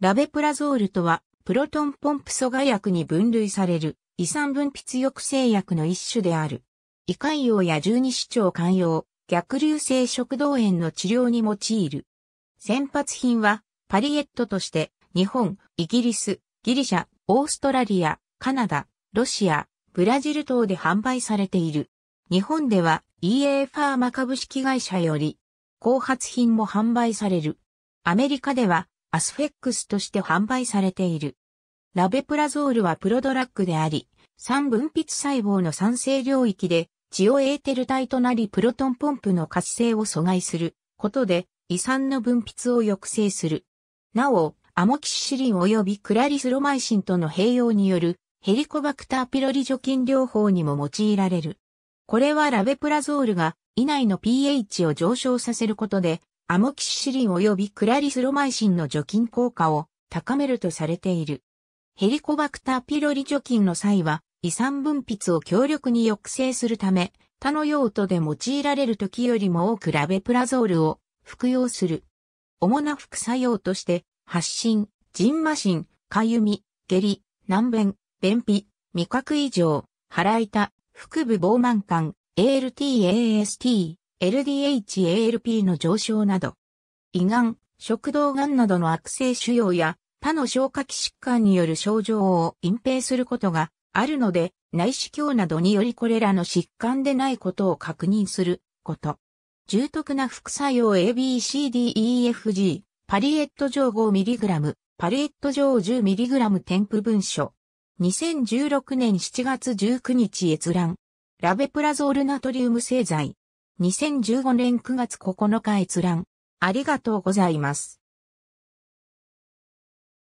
ラベプラゾールとは、プロトンポンプ阻害薬に分類される、胃酸分泌抑制薬の一種である。胃潰瘍や十二指腸寛瘍、逆流性食道炎の治療に用いる。先発品は、パリエットとして、日本、イギリス、ギリシャ、オーストラリア、カナダ、ロシア、ブラジル等で販売されている。日本では EA ファーマ株式会社より、後発品も販売される。アメリカではアスフェックスとして販売されている。ラベプラゾールはプロドラッグであり、酸分泌細胞の酸性領域で、チオエーテル体となりプロトンポンプの活性を阻害することで、胃酸の分泌を抑制する。なお、アモキシシリン及びクラリスロマイシンとの併用によるヘリコバクターピロリ除菌療法にも用いられる。これはラベプラゾールが以内の pH を上昇させることでアモキシシリン及びクラリスロマイシンの除菌効果を高めるとされている。ヘリコバクターピロリ除菌の際は、胃酸分泌を強力に抑制するため、他の用途で用いられる時よりも多くラベプラゾールを服用する。主な副作用として、発疹、ジンマシン、かゆみ、下痢、軟便、便秘、味覚異常、腹痛、腹部膨満感、ALT、AST、LDH-ALP の上昇など、胃がん、食道がんなどの悪性腫瘍や他の消化器疾患による症状を隠蔽することがあるので、内視鏡などによりこれらの疾患でないことを確認すること。重篤な副作用 ABCDEFG、パリエット上 5mg、パリエット上 10mg 添付文書。2016年7月19日閲覧。ラベプラゾールナトリウム製剤。2015年9月9日閲覧。ありがとうございます。